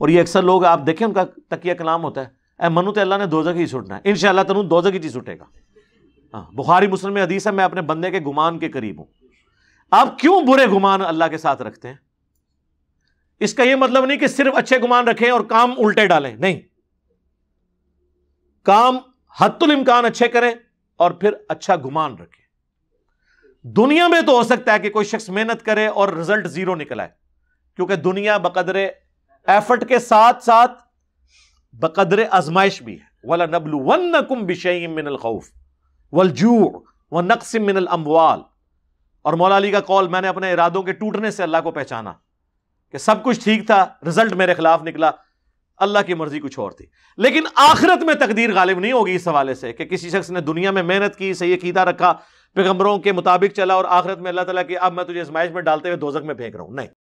और ये अक्सर लोग आप देखें उनका तकिया कलाम होता है ए मनु तो अल्लाह ने दोजक ही छुटना है इन शाह तनु जगह ही सुटेगा छुटेगा हाँ बुखारी मुस्लिम अदीस है मैं अपने बंदे के गुमान के करीब हूँ आप क्यों बुरे गुमान अल्लाह के साथ रखते हैं इसका यह मतलब नहीं कि सिर्फ अच्छे गुमान रखें और काम उल्टे डालें नहीं काम हतुल इम्कान अच्छे करें और फिर अच्छा गुमान रखें दुनिया में तो हो सकता है कि कोई शख्स मेहनत करे और रिजल्ट जीरो निकलाए क्योंकि दुनिया बकदरे एफर्ट के साथ साथ बकदर आजमाइश भी है वला नबलू वन नकुम बिशई मिनल खौफ वलजू व नक्सम मिनल अम्वाल और मौला का कॉल मैंने अपने इरादों के टूटने से अल्लाह को पहचाना कि सब कुछ ठीक था रिजल्ट मेरे खिलाफ निकला अल्लाह की मर्जी कुछ और थी लेकिन आखिरत में तकदीर गालिब नहीं होगी इस हवाले से कि किसी शख्स ने दुनिया में मेहनत की सही कीदा रखा पैगम्बरों के मुताबिक चला और आखिरत में अल्लाह ताला की अब मैं तुझे आजमाइश में डालते हुए दोजक में फेंक रहा हूं नहीं